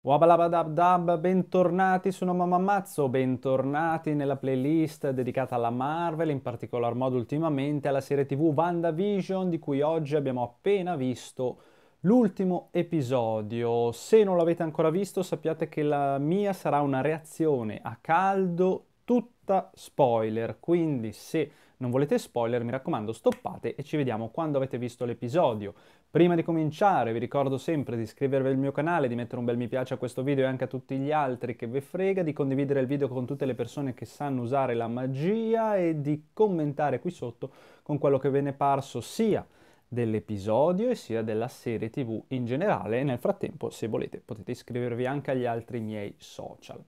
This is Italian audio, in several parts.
Wabalabadabdab, bentornati sono Mamma Mazzo, bentornati nella playlist dedicata alla Marvel, in particolar modo ultimamente alla serie tv WandaVision di cui oggi abbiamo appena visto l'ultimo episodio. Se non l'avete ancora visto sappiate che la mia sarà una reazione a caldo tutta spoiler, quindi se non volete spoiler, mi raccomando stoppate e ci vediamo quando avete visto l'episodio. Prima di cominciare vi ricordo sempre di iscrivervi al mio canale, di mettere un bel mi piace a questo video e anche a tutti gli altri che ve frega, di condividere il video con tutte le persone che sanno usare la magia e di commentare qui sotto con quello che ve ne è parso sia dell'episodio e sia della serie tv in generale e nel frattempo se volete potete iscrivervi anche agli altri miei social.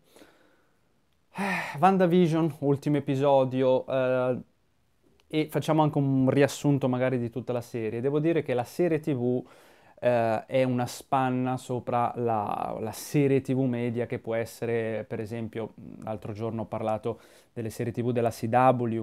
Eh, WandaVision, ultimo episodio, eh, e facciamo anche un riassunto magari di tutta la serie. Devo dire che la serie TV eh, è una spanna sopra la, la, serie TV media che può essere, per esempio, l'altro giorno ho parlato delle serie TV della CW.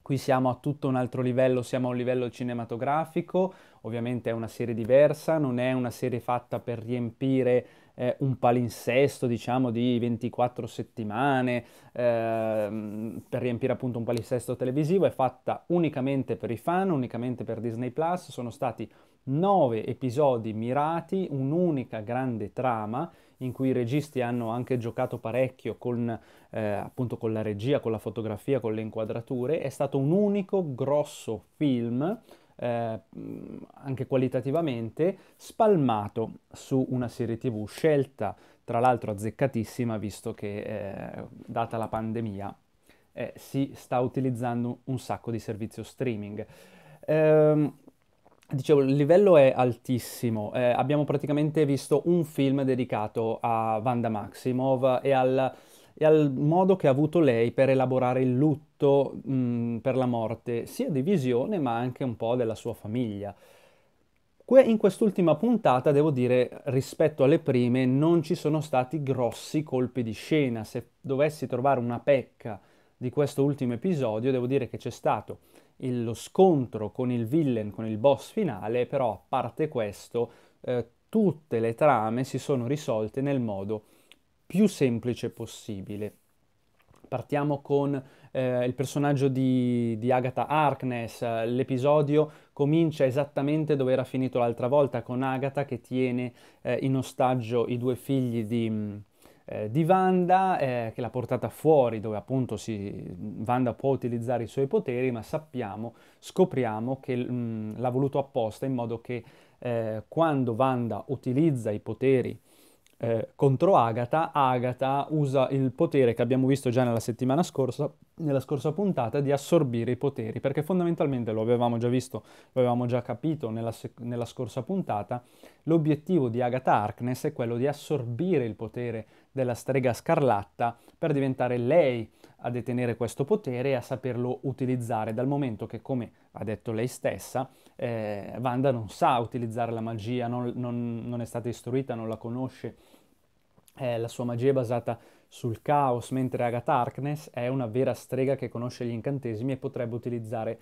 Qui siamo a tutto un altro livello, siamo a un livello cinematografico, ovviamente è una serie diversa, non è una serie fatta per riempire eh, un palinsesto diciamo di 24 settimane eh, per riempire appunto un palinsesto televisivo, è fatta unicamente per i fan, unicamente per Disney Plus, sono stati nove episodi mirati, un'unica grande trama in cui i registi hanno anche giocato parecchio con, eh, appunto con la regia, con la fotografia, con le inquadrature, è stato un unico grosso film eh, anche qualitativamente, spalmato su una serie TV, scelta tra l'altro azzeccatissima visto che eh, data la pandemia eh, si sta utilizzando un sacco di servizio streaming. Ehm, Dicevo, il livello è altissimo. Eh, abbiamo praticamente visto un film dedicato a Vanda Maximov e al e al modo che ha avuto lei per elaborare il lutto mh, per la morte sia di Visione ma anche un po' della sua famiglia. Que- in quest'ultima puntata devo dire rispetto alle prime non ci sono stati grossi colpi di scena, se dovessi trovare una pecca di questo ultimo episodio devo dire che c'è stato il, lo scontro con il villain, con il boss finale, però a parte questo eh, tutte le trame si sono risolte nel modo più semplice possibile. Partiamo con eh, il personaggio di, di Agatha Harkness. L'episodio comincia esattamente dove era finito l'altra volta, con Agatha che tiene eh, in ostaggio i due figli di, mm, eh, di Wanda, eh, che l'ha portata fuori, dove appunto si, Wanda può utilizzare i suoi poteri, ma sappiamo, scopriamo che mh, mm, l'ha voluto apposta in modo che eh, quando Wanda utilizza i poteri eh, contro Agatha, Agatha usa il potere che abbiamo visto già nella settimana scorsa, nella scorsa puntata, di assorbire i poteri, perché fondamentalmente lo avevamo già visto, lo avevamo già capito nella, sec- nella scorsa puntata, l'obiettivo di Agatha Harkness è quello di assorbire il potere della strega scarlatta per diventare lei a detenere questo potere e a saperlo utilizzare, dal momento che, come ha detto lei stessa, eh, Wanda non sa utilizzare la magia, non, non, non è stata istruita, non la conosce. Eh, la sua magia è basata sul caos, mentre Agatha Harkness è una vera strega che conosce gli incantesimi e potrebbe utilizzare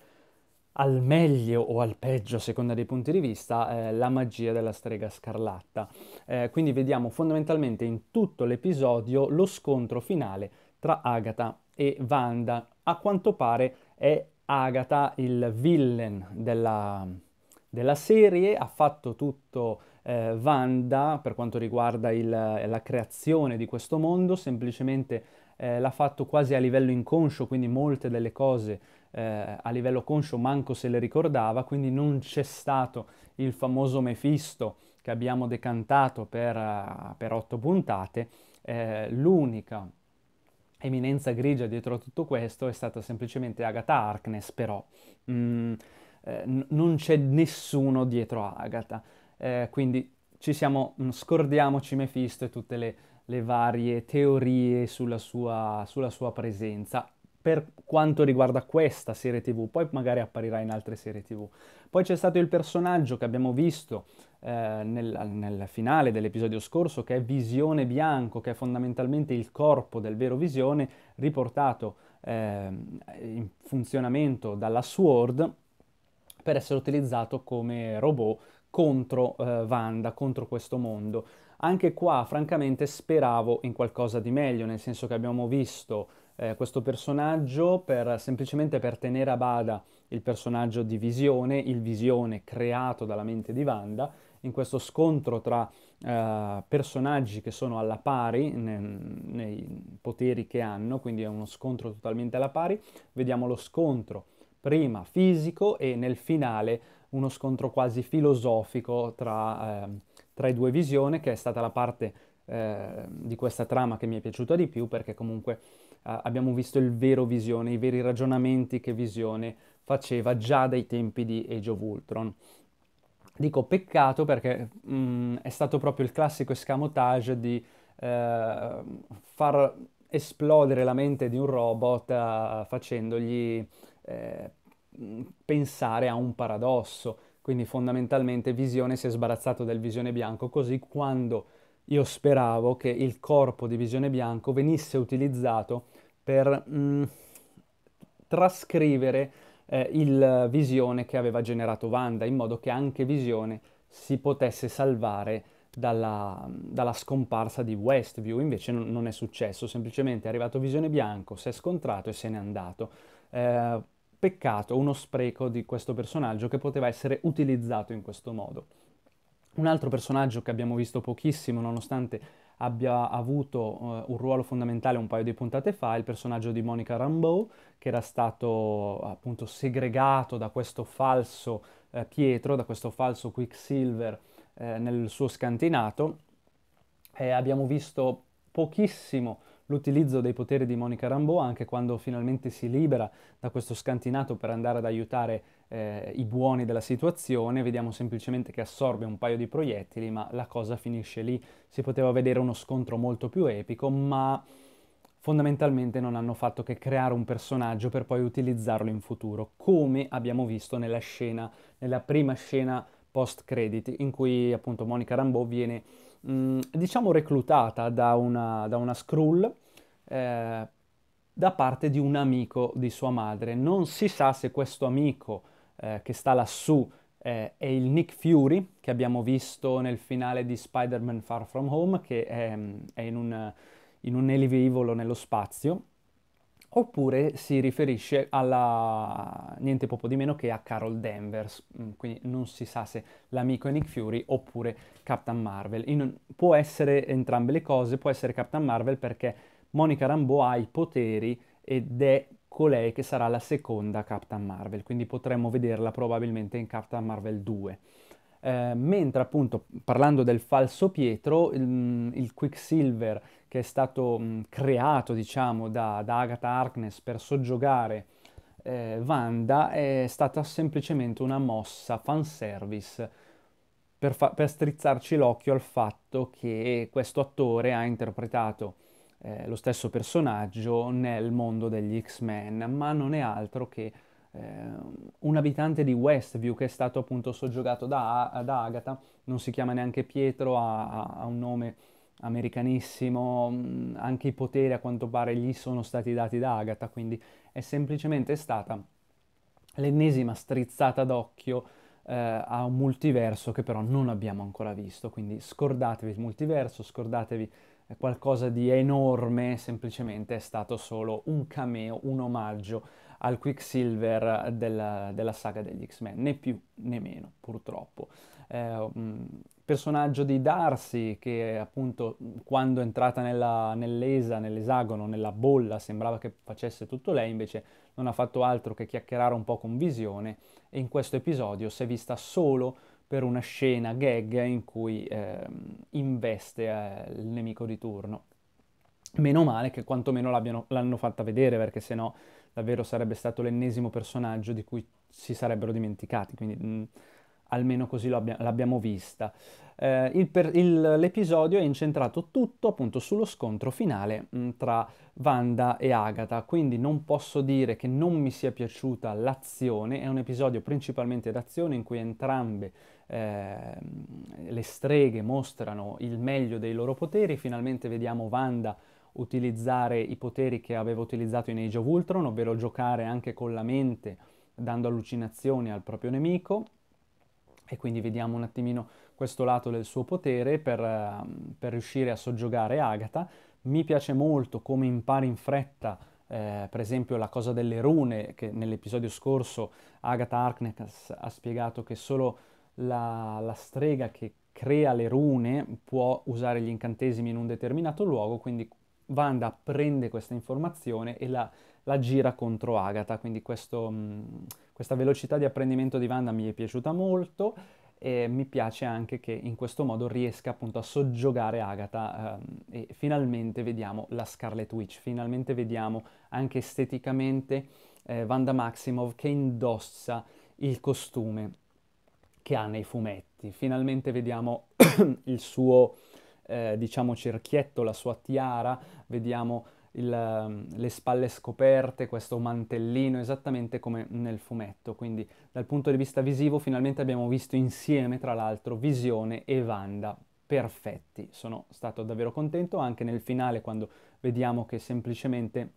al meglio o al peggio, a seconda dei punti di vista, eh, la magia della strega scarlatta. Eh, quindi vediamo fondamentalmente in tutto l'episodio lo scontro finale tra Agatha e Wanda. A quanto pare è Agatha, il villain della, della serie, ha fatto tutto eh, Wanda per quanto riguarda il, la creazione di questo mondo, semplicemente eh, l'ha fatto quasi a livello inconscio, quindi molte delle cose eh, a livello conscio manco se le ricordava, quindi non c'è stato il famoso Mefisto che abbiamo decantato per, per otto puntate. Eh, l'unica eminenza grigia dietro a tutto questo è stata semplicemente Agatha Harkness, però mm, eh, n- non c'è nessuno dietro Agatha. Eh, quindi ci siamo, mm, scordiamoci Mephisto e tutte le, le varie teorie sulla sua, sulla sua presenza per quanto riguarda questa serie tv, poi magari apparirà in altre serie tv. Poi c'è stato il personaggio che abbiamo visto eh, nel, nel, finale dell'episodio scorso, che è Visione Bianco, che è fondamentalmente il corpo del vero Visione, riportato eh, in funzionamento dalla Sword per essere utilizzato come robot contro eh, Wanda, contro questo mondo. Anche qua, francamente, speravo in qualcosa di meglio, nel senso che abbiamo visto eh, questo personaggio per, semplicemente per tenere a bada il personaggio di Visione, il Visione creato dalla mente di Wanda, in questo scontro tra eh, personaggi che sono alla pari ne, nei poteri che hanno, quindi è uno scontro totalmente alla pari, vediamo lo scontro prima fisico e nel finale uno scontro quasi filosofico tra, eh, tra i due visioni, che è stata la parte eh, di questa trama che mi è piaciuta di più perché comunque eh, abbiamo visto il vero Visione, i veri ragionamenti che Visione faceva già dai tempi di Age of Ultron. Dico peccato perché mh, mm, è stato proprio il classico escamotage di eh, far esplodere la mente di un robot facendogli eh, mm, pensare a un paradosso. Quindi fondamentalmente Visione si è sbarazzato del Visione bianco, così quando io speravo che il corpo di Visione Bianco venisse utilizzato per mh, mm, trascrivere eh, il Visione che aveva generato Wanda, in modo che anche Visione si potesse salvare dalla, dalla scomparsa di Westview. Invece non, non, è successo, semplicemente è arrivato Visione Bianco, si è scontrato e se n'è andato. Eh, peccato, uno spreco di questo personaggio che poteva essere utilizzato in questo modo. Un altro personaggio che abbiamo visto pochissimo, nonostante abbia avuto uh, un ruolo fondamentale un paio di puntate fa, è il personaggio di Monica Rambeau, che era stato appunto segregato da questo falso eh, Pietro, da questo falso Quicksilver eh, nel suo scantinato. Eh, abbiamo visto pochissimo l'utilizzo dei poteri di Monica Rambeau anche quando finalmente si libera da questo scantinato per andare ad aiutare eh, i buoni della situazione, vediamo semplicemente che assorbe un paio di proiettili, ma la cosa finisce lì. Si poteva vedere uno scontro molto più epico, ma fondamentalmente non hanno fatto che creare un personaggio per poi utilizzarlo in futuro, come abbiamo visto nella scena, nella prima scena post-credit, in cui appunto Monica Rambeau viene Mm, diciamo reclutata da una, da una Skrull eh, da parte di un amico di sua madre. Non si sa se questo amico eh, che sta lassù eh, è il Nick Fury che abbiamo visto nel finale di Spider-Man Far From Home, che è, mm, è in, un, in un elivivolo nello spazio, oppure si riferisce alla niente poco di meno che a Carol Danvers, mm, quindi non si sa se l'amico è Nick Fury oppure Captain Marvel. In, può essere entrambe le cose, può essere Captain Marvel perché Monica Rambeau ha i poteri ed è colei che sarà la seconda Captain Marvel, quindi potremmo vederla probabilmente in Captain Marvel 2. Eh, mentre appunto parlando del falso Pietro, il, il Quicksilver che è stato mh, creato, diciamo, da, da, Agatha Harkness per soggiogare eh, Wanda è stata semplicemente una mossa fanservice per, fa- per strizzarci l'occhio al fatto che questo attore ha interpretato eh, lo stesso personaggio nel mondo degli X-Men, ma non è altro che eh, un abitante di Westview che è stato appunto soggiogato da, da Agatha, non si chiama neanche Pietro, ha, ha un nome americanissimo, mm, anche i poteri a quanto pare gli sono stati dati da Agatha, quindi è semplicemente stata l'ennesima strizzata d'occhio eh, a un multiverso che però non abbiamo ancora visto, quindi scordatevi il multiverso, scordatevi eh, qualcosa di enorme, semplicemente è stato solo un cameo, un omaggio al Quicksilver della, della saga degli X-Men, né più né meno, purtroppo. Eh, mm, personaggio di Darcy che appunto quando è entrata nella, nell'esa, nell'esagono, nella bolla, sembrava che facesse tutto lei, invece non ha fatto altro che chiacchierare un po' con Visione e in questo episodio si è vista solo per una scena gag in cui eh, investe eh, il nemico di turno. Meno male che quantomeno l'hanno fatta vedere perché sennò davvero sarebbe stato l'ennesimo personaggio di cui si sarebbero dimenticati, quindi mh, mm, almeno così l'abbiamo vista. Eh, il per, il, l'episodio è incentrato tutto appunto sullo scontro finale mh, mm, tra Wanda e Agatha, quindi non posso dire che non mi sia piaciuta l'azione, è un episodio principalmente d'azione in cui entrambe eh, le streghe mostrano il meglio dei loro poteri, finalmente vediamo Wanda utilizzare i poteri che aveva utilizzato in Age of Ultron, ovvero giocare anche con la mente dando allucinazioni al proprio nemico e quindi vediamo un attimino questo lato del suo potere per, ehm, per riuscire a soggiogare Agatha. Mi piace molto come impara in fretta eh, per esempio la cosa delle rune, che nell'episodio scorso Agatha Harkness ha spiegato che solo la, la, strega che crea le rune può usare gli incantesimi in un determinato luogo, quindi Wanda prende questa informazione e la la gira contro Agatha, quindi questo, mm, questa velocità di apprendimento di Wanda mi è piaciuta molto e mi piace anche che in questo modo riesca appunto a soggiogare Agatha ehm, e finalmente vediamo la Scarlet Witch, finalmente vediamo anche esteticamente eh, Wanda Maximov che indossa il costume che ha nei fumetti, finalmente vediamo il suo eh, diciamo cerchietto, la sua tiara, vediamo il, ehm, le spalle scoperte, questo mantellino, esattamente come nel fumetto. Quindi dal punto di vista visivo finalmente abbiamo visto insieme, tra l'altro, Visione e Wanda perfetti. Sono stato davvero contento anche nel finale quando vediamo che semplicemente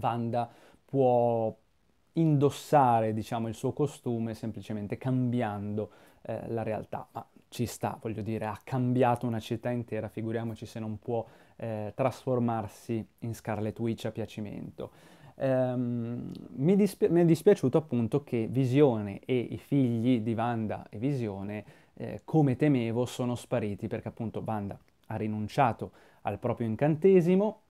Wanda può indossare diciamo, il suo costume semplicemente cambiando eh, la realtà ma ci sta voglio dire ha cambiato una città intera figuriamoci se non può eh, trasformarsi in Scarlet Witch a piacimento. Ehm, mi, dispi- mi, è dispiaciuto appunto che Visione e i figli di Wanda e Visione, eh, come temevo, sono spariti perché appunto Wanda ha rinunciato al proprio incantesimo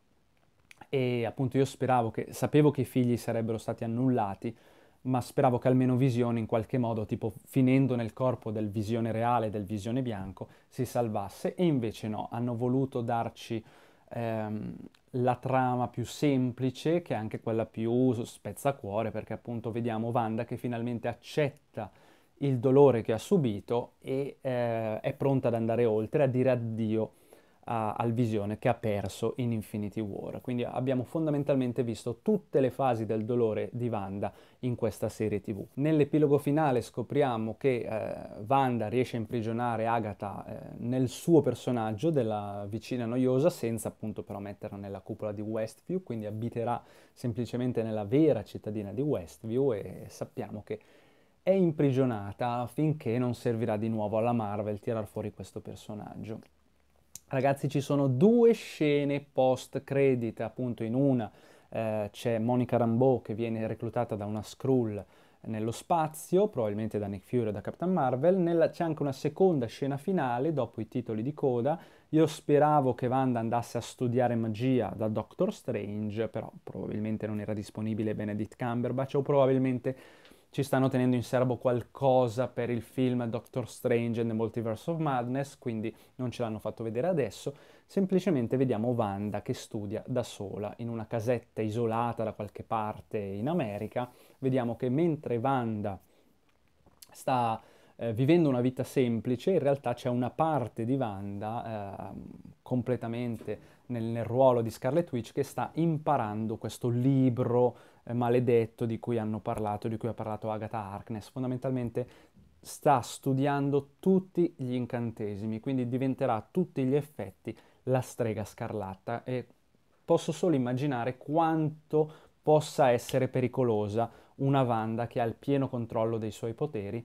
e appunto io speravo che, sapevo che i figli sarebbero stati annullati, ma speravo che almeno Visione in qualche modo, tipo finendo nel corpo del Visione reale, del Visione bianco, si salvasse e invece no, hanno voluto darci ehm, la trama più semplice, che è anche quella più spezzacuore, perché appunto vediamo Wanda che finalmente accetta il dolore che ha subito e eh, è pronta ad andare oltre, a dire addio a, al visione che ha perso in Infinity War. Quindi abbiamo fondamentalmente visto tutte le fasi del dolore di Wanda in questa serie tv. Nell'epilogo finale scopriamo che eh, Wanda riesce a imprigionare Agatha eh, nel suo personaggio della vicina noiosa senza appunto però metterla nella cupola di Westview, quindi abiterà semplicemente nella vera cittadina di Westview e sappiamo che è imprigionata finché non servirà di nuovo alla Marvel tirar fuori questo personaggio. Ragazzi, ci sono due scene post-credit, appunto in una eh, c'è Monica Rambeau che viene reclutata da una Skrull nello spazio, probabilmente da Nick Fury o da Captain Marvel. Nella, c'è anche una seconda scena finale, dopo i titoli di coda. Io speravo che Wanda andasse a studiare magia da Doctor Strange, però probabilmente non era disponibile Benedict Cumberbatch o probabilmente ci stanno tenendo in serbo qualcosa per il film Doctor Strange and the Multiverse of Madness, quindi non ce l'hanno fatto vedere adesso, semplicemente vediamo Wanda che studia da sola in una casetta isolata da qualche parte in America, vediamo che mentre Wanda sta eh, vivendo una vita semplice, in realtà c'è una parte di Wanda eh, completamente nel, nel ruolo di Scarlet Witch che sta imparando questo libro eh, maledetto di cui hanno parlato, di cui ha parlato Agatha Harkness. Fondamentalmente sta studiando tutti gli incantesimi, quindi diventerà a tutti gli effetti la strega scarlatta e posso solo immaginare quanto possa essere pericolosa una Wanda che ha il pieno controllo dei suoi poteri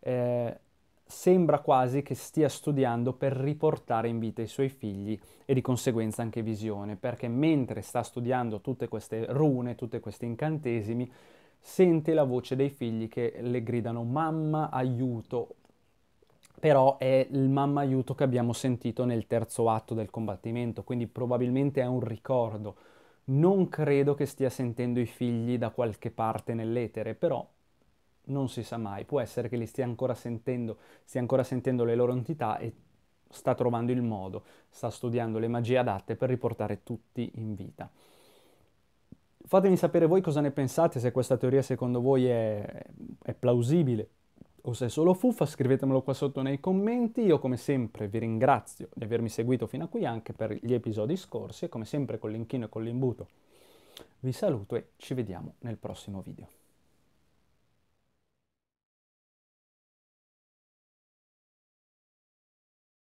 eh, sembra quasi che stia studiando per riportare in vita i suoi figli e di conseguenza anche visione, perché mentre sta studiando tutte queste rune, tutti questi incantesimi, sente la voce dei figli che le gridano mamma aiuto, però è il mamma aiuto che abbiamo sentito nel terzo atto del combattimento, quindi probabilmente è un ricordo. Non credo che stia sentendo i figli da qualche parte nell'etere, però non si sa mai, può essere che li stia ancora sentendo, stia ancora sentendo le loro entità e sta trovando il modo, sta studiando le magie adatte per riportare tutti in vita. Fatemi sapere voi cosa ne pensate, se questa teoria secondo voi è, è plausibile o se è solo fuffa, scrivetemelo qua sotto nei commenti. Io come sempre vi ringrazio di avermi seguito fino a qui anche per gli episodi scorsi e come sempre con l'inchino e con l'imbuto vi saluto e ci vediamo nel prossimo video.